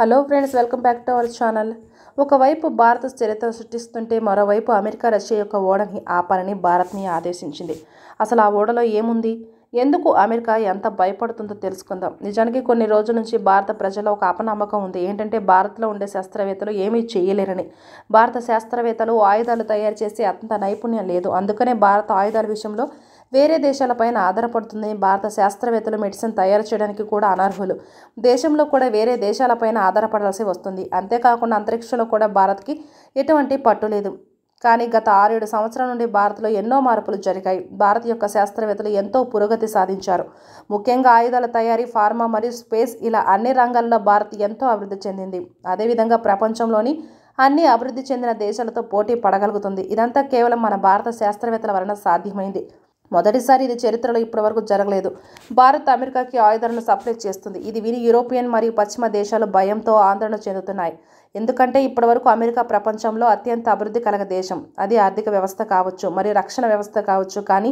hello friends welcome back to our channel ఒకవైపు భారత స్థిరత సృష్టిస్తుంటే మరోవైపు అమెరికా రష్యా యొక్క ఓడని ఆపాలని భారత్ని ఆదేశించింది అసలు ఆ ఓడలో ఏముంది ఎందుకు అమెరికా ఎంత భయపడుతుందో తెలుసుకుందాం నిజానికి కొన్ని రోజుల నుంచి భారత ప్రజల్లో ఒక అపనమ్మకం ఉంది ఏంటంటే భారత్లో ఉండే శాస్త్రవేత్తలు ఏమీ చేయలేరని భారత శాస్త్రవేత్తలు ఆయుధాలు తయారు చేసే అంత నైపుణ్యం లేదు అందుకనే భారత ఆయుధాల విషయంలో వేరే దేశాలపైన ఆధారపడుతుందని భారత శాస్త్రవేత్తలు మెడిసిన్ తయారు చేయడానికి కూడా అనర్హులు దేశంలో కూడా వేరే దేశాలపైన ఆధారపడాల్సి వస్తుంది అంతేకాకుండా అంతరిక్షంలో కూడా భారత్కి ఎటువంటి పట్టు లేదు కానీ గత ఆరేడు సంవత్సరాల నుండి భారత్లో ఎన్నో మార్పులు జరిగాయి భారత్ యొక్క శాస్త్రవేత్తలు ఎంతో పురోగతి సాధించారు ముఖ్యంగా ఆయుధాల తయారీ ఫార్మా మరియు స్పేస్ ఇలా అన్ని రంగాల్లో భారత్ ఎంతో అభివృద్ధి చెందింది అదేవిధంగా ప్రపంచంలోని అన్ని అభివృద్ధి చెందిన దేశాలతో పోటీ పడగలుగుతుంది ఇదంతా కేవలం మన భారత శాస్త్రవేత్తల వలన సాధ్యమైంది మొదటిసారి ఇది చరిత్రలో ఇప్పటి వరకు జరగలేదు భారత్ అమెరికాకి ఆయుధాలను సప్లై చేస్తుంది ఇది విని యూరోపియన్ మరియు పశ్చిమ దేశాలు భయంతో ఆందోళన చెందుతున్నాయి ఎందుకంటే ఇప్పటివరకు అమెరికా ప్రపంచంలో అత్యంత అభివృద్ధి కలగ దేశం అది ఆర్థిక వ్యవస్థ కావచ్చు మరియు రక్షణ వ్యవస్థ కావచ్చు కానీ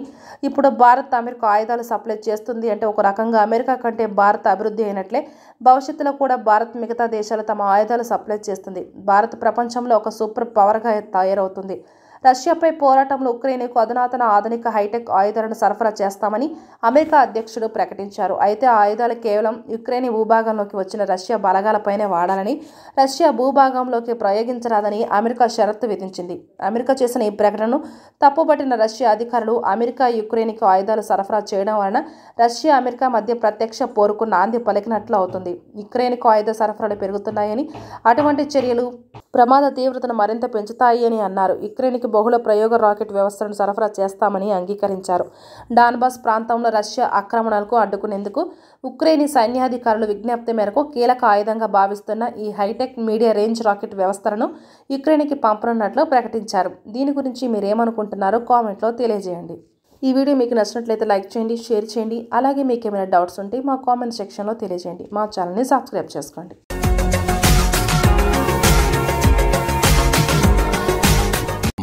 ఇప్పుడు భారత్ అమెరికా ఆయుధాలు సప్లై చేస్తుంది అంటే ఒక రకంగా అమెరికా కంటే భారత్ అభివృద్ధి అయినట్లే భవిష్యత్తులో కూడా భారత్ మిగతా దేశాలు తమ ఆయుధాలు సప్లై చేస్తుంది భారత్ ప్రపంచంలో ఒక సూపర్ పవర్గా తయారవుతుంది రష్యాపై పోరాటంలో ఉక్రెయిన్కు అధునాతన ఆధునిక హైటెక్ ఆయుధాలను సరఫరా చేస్తామని అమెరికా అధ్యక్షుడు ప్రకటించారు అయితే ఆ ఆయుధాలు కేవలం యుక్రెయిన్ భూభాగంలోకి వచ్చిన రష్యా బలగాలపైనే వాడాలని రష్యా భూభాగంలోకి ప్రయోగించరాదని అమెరికా షరత్తు విధించింది అమెరికా చేసిన ఈ ప్రకటనను తప్పుబట్టిన రష్యా అధికారులు అమెరికా యుక్రెయిన్కు ఆయుధాలు సరఫరా చేయడం వలన రష్యా అమెరికా మధ్య ప్రత్యక్ష పోరుకు నాంది పలికినట్లు అవుతుంది యుక్రెయిన్కు ఆయుధ సరఫరాలు పెరుగుతున్నాయని అటువంటి చర్యలు ప్రమాద తీవ్రతను మరింత పెంచుతాయి అని అన్నారు యుక్రెయిన్కి బహుళ ప్రయోగ రాకెట్ వ్యవస్థను సరఫరా చేస్తామని అంగీకరించారు డాన్బాస్ ప్రాంతంలో రష్యా ఆక్రమణలకు అడ్డుకునేందుకు ఉక్రెయిని సైన్యాధికారులు విజ్ఞప్తి మేరకు కీలక ఆయుధంగా భావిస్తున్న ఈ హైటెక్ మీడియా రేంజ్ రాకెట్ వ్యవస్థలను యుక్రెయిన్కి పంపనున్నట్లు ప్రకటించారు దీని గురించి మీరేమనుకుంటున్నారో కామెంట్లో తెలియజేయండి ఈ వీడియో మీకు నచ్చినట్లయితే లైక్ చేయండి షేర్ చేయండి అలాగే మీకు ఏమైనా డౌట్స్ ఉంటే మా కామెంట్ సెక్షన్లో తెలియజేయండి మా ఛానల్ని సబ్స్క్రైబ్ చేసుకోండి